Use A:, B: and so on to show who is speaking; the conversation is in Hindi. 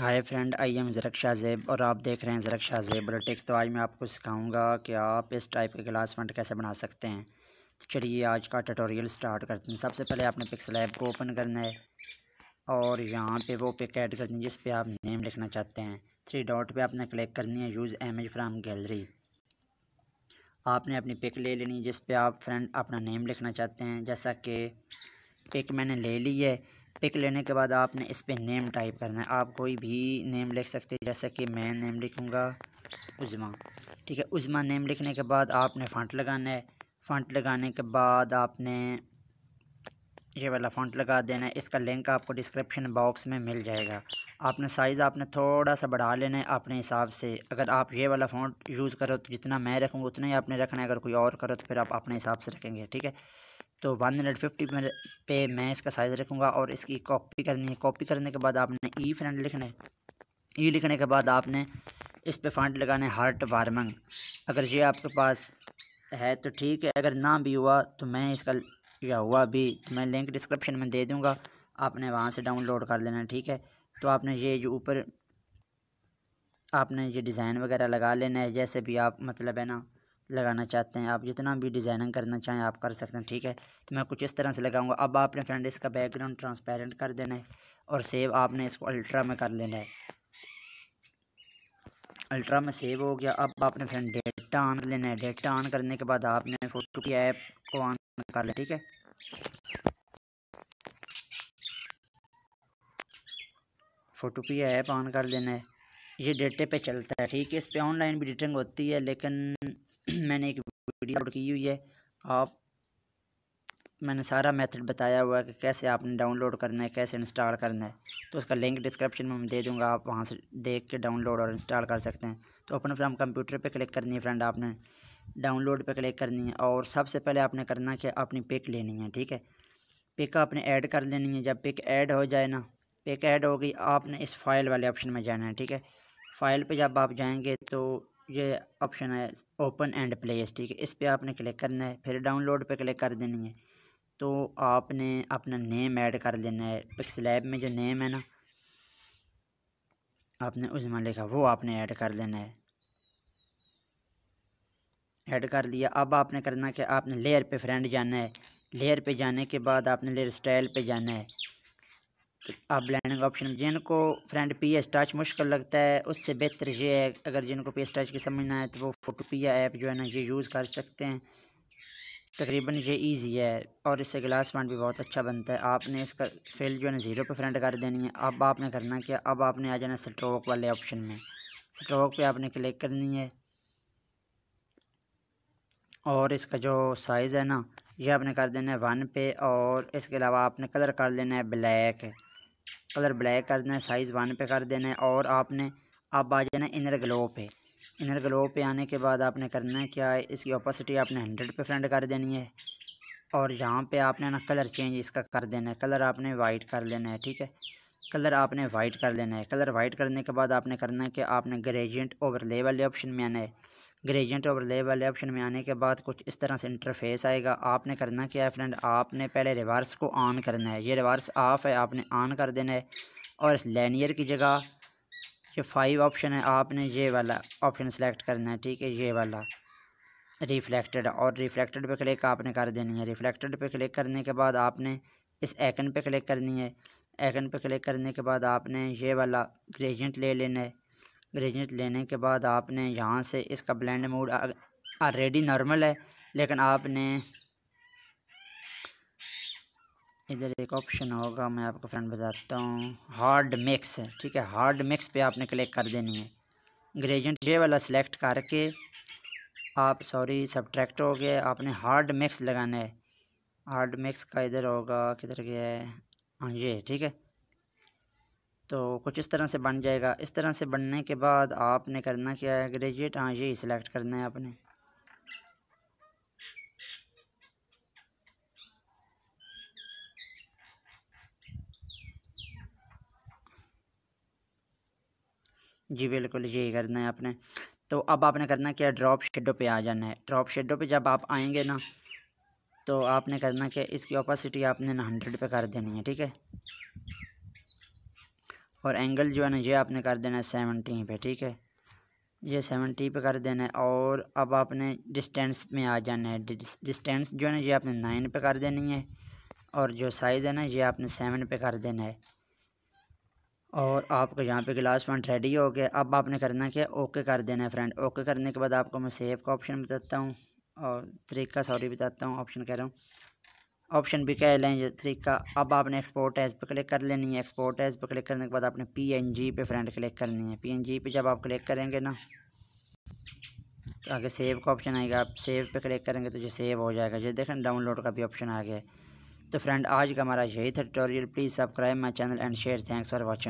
A: हाय फ्रेंड आई एम ज़रक जेब और आप देख रहे हैं ज़रक जेब बुलेटिक्स तो आज मैं आपको सिखाऊंगा कि आप इस टाइप के ग्लास फंड कैसे बना सकते हैं तो चलिए आज का ट्यूटोरियल स्टार्ट करते हैं सबसे पहले आपने पिक्सल ऐप को ओपन करना है और यहाँ पे वो पिक ऐड करनी है जिस पे आप नेम लिखना चाहते हैं थ्री डॉट पर आपने क्लिक करनी है यूज़ एमेज फ्राम गैलरी आपने अपनी पिक ले लेनी है जिस पर आप फ्रेंड अपना नेम लिखना चाहते हैं जैसा कि पिक मैंने ले ली है पिक लेने के बाद आपने इस पर नेम टाइप करना है आप कोई भी नेम लिख सकते हैं जैसे कि मैं नेम लिखूँगा उजमा ठीक है उजमा नेम लिखने के बाद आपने फंट लगाना है फंट लगाने के बाद आपने ये वाला फंट लगा देना है इसका लिंक आपको डिस्क्रिप्शन बॉक्स में मिल जाएगा आपने साइज़ आपने थोड़ा सा बढ़ा लेना है अपने हिसाब से अगर आप ये वाला फ़ॉन्ट यूज़ करो तो जितना मैं रखूँगा उतना ही आपने रखना है अगर कोई और करो तो फिर आप अपने हिसाब से रखेंगे ठीक है तो वन हंड्रेड फिफ्टी पे मैं इसका साइज़ रखूँगा और इसकी कॉपी करनी है कॉपी करने के बाद आपने ई e फ्रेंड लिखना है ई e लिखने के बाद आपने इस पे फंड लगाने हार्ट वार्मंग अगर ये आपके पास है तो ठीक है अगर ना भी हुआ तो मैं इसका या हुआ भी तो मैं लिंक डिस्क्रिप्शन में दे दूँगा आपने वहाँ से डाउनलोड कर लेना ठीक है तो आपने ये जो ऊपर आपने ये डिज़ाइन वगैरह लगा लेना है जैसे भी आप मतलब है ना लगाना चाहते हैं आप जितना भी डिज़ाइनिंग करना चाहें आप कर सकते हैं ठीक है तो मैं कुछ इस तरह से लगाऊंगा अब आपने फ्रेंड इसका बैकग्राउंड ट्रांसपेरेंट कर देना है और सेव आपने इसको अल्ट्रा में कर लेना है अल्ट्रा में सेव हो गया अब आपने फ्रेंड डेटा ऑन लेना है डेटा ऑन करने के बाद आपने फ़ोटो की ऐप को ऑन कर लें ठीक है फ़ोटो की ऐप ऑन कर लेना है ये डेटे पे चलता है ठीक है इस पर ऑनलाइन भी एडिटिंग होती है लेकिन मैंने एक वीडियो की हुई है आप मैंने सारा मेथड बताया हुआ है कि कैसे आपने डाउनलोड करना है कैसे इंस्टॉल करना है तो उसका लिंक डिस्क्रिप्शन में मैं दे दूंगा आप वहाँ से देख के डाउनलोड और इंस्टॉल कर सकते हैं तो अपने फ्रेंड कंप्यूटर पे क्लिक करनी है फ्रेंड आपने डाउनलोड पे क्लिक करनी है और सबसे पहले आपने करना कि अपनी पिक लेनी है ठीक है पिक आपने ऐड कर लेनी है जब पिक ऐड हो जाए ना पिक ऐड होगी आपने इस फाइल वाले ऑप्शन में जाना है ठीक है फाइल पर जब आप जाएँगे तो ये ऑप्शन है ओपन एंड प्लेस ठीक है इस पर आपने क्लिक करना है फिर डाउनलोड पे क्लिक कर देनी है तो आपने अपना नेम ऐड कर देना है पिक्स लैब में जो नेम है ना आपने उजमा लिखा वो आपने ऐड कर देना है ऐड कर दिया अब आपने करना कि आपने लेयर पे फ्रेंड जाना है लेयर पे जाने के बाद आपने लेयर स्टाइल पे जाना है आप ब्लैंडिंग ऑप्शन जिनको फ्रेंड पी एस टच मुश्किल लगता है उससे बेहतर ये है अगर जिनको पी एस टच की समझना है तो वो फोटोपिया ऐप जो है ना ये यूज़ कर सकते हैं तकरीबन ये इजी है और इससे ग्लास पॉइंट भी बहुत अच्छा बनता है आपने इसका फिल जो है ना ज़ीरो पर फ्रेंड कर देनी है अब आपने करना क्या अब आपने आ जाना स्ट्रोक वाले ऑप्शन में स्ट्रोक पर आपने क्लिक करनी है और इसका जो साइज़ है ना ये आपने कर देना है वन पे और इसके अलावा आपने कलर कर देना है ब्लैक कलर ब्लैक कर देना है साइज़ वन पे कर देना है और आपने आप आ जाना इनर ग्लो पे इनर ग्लो पे आने के बाद आपने करना है क्या है इसकी ओपोसिटी आपने हंड्रेड पे फ्रेंड कर देनी है और यहाँ पे आपने ना कलर चेंज इसका कर देना है कलर आपने वाइट कर लेना है ठीक है कलर आपने वाइट कर लेना है कलर वाइट करने के बाद आपने करना है कि आपने ग्रेजेंट ओवरले वाले ऑप्शन में आना है ग्रेजेंट ओवरले वाले ऑप्शन में आने के बाद कुछ इस तरह से इंटरफेस आएगा आपने करना क्या है फ्रेंड आपने पहले रिवर्स को ऑन करना है ये रिवर्स ऑफ है आपने ऑन कर देना है और इस लैनियर की जगह ये फाइव ऑप्शन है आपने ये वाला ऑप्शन सेलेक्ट करना है ठीक है ये वाला रिफ्लेक्टेड और रिफ्लेक्टेड पे क्लिक आपने कर देनी है रिफ्लेक्टेड पे क्लिक करने के बाद आपने इस आइकन पे क्लिक करनी है आइकन पर क्लिक करने के बाद आपने ये वाला ग्रेजेंट ले लेना है ग्रेजेंट लेने के बाद आपने यहाँ से इसका ब्लेंड मूड ऑलरेडी नॉर्मल है लेकिन आपने इधर एक ऑप्शन होगा मैं आपको फ्रेंड बताता हूँ हार्ड मिक्स ठीक है हार्ड मिक्स पे आपने क्लिक कर देनी है ग्रेजेंट ये वाला सिलेक्ट करके आप सॉरी सब्ट्रैक्ट हो गया आपने हार्ड मिक्स लगाना है हार्ड मिक्स का इधर होगा किधर गया है हाँ ये है ठीक है तो कुछ इस तरह से बन जाएगा इस तरह से बनने के बाद आपने करना क्या है ग्रेजुएट हाँ ये सिलेक्ट करना है आपने जी बिल्कुल यही करना है आपने तो अब आपने करना क्या है ड्रॉप शेडो पे आ जाना है ड्रॉप शेडो पे जब आप आएंगे ना तो आपने करना कि इसकी ओपासिटी आपने ना हंड्रेड पे कर देनी है ठीक है और एंगल जो है ना ये आपने कर देना है सेवनटी पे ठीक है ये सेवेंटी पे कर देना है और अब आपने डिस्टेंस में आ जाना है डिस्टेंस जो है ना ये आपने नाइन पे कर देनी है और जो साइज़ है ना ये आपने सेवन पे कर देना है और आपको यहाँ पे ग्लास पॉइंट रेडी हो गया अब आपने करना क्या ओके कर देना है फ्रेंड ओके करने के बाद आपको मैं सेव का ऑप्शन बताता हूँ और तरीका सॉरी बताता हूँ ऑप्शन कह रहा हूँ ऑप्शन भी कह लें तरीका अब आपने एक्सपोर्ट एज पर क्लिक कर लेनी है एक्सपोर्ट एज पर क्लिक करने के बाद आपने पीएनजी पे फ्रेंड क्लिक करनी है पीएनजी पे जब आप क्लिक करेंगे ना तो आगे सेव का ऑप्शन आएगा आप सेव पे क्लिक करेंगे तो ये सेव हो जाएगा ये देखें डाउनलोड का भी ऑप्शन आ गया तो फ्रेंड आज का हमारा यही था tutorial please subscribe my channel and share thanks for watching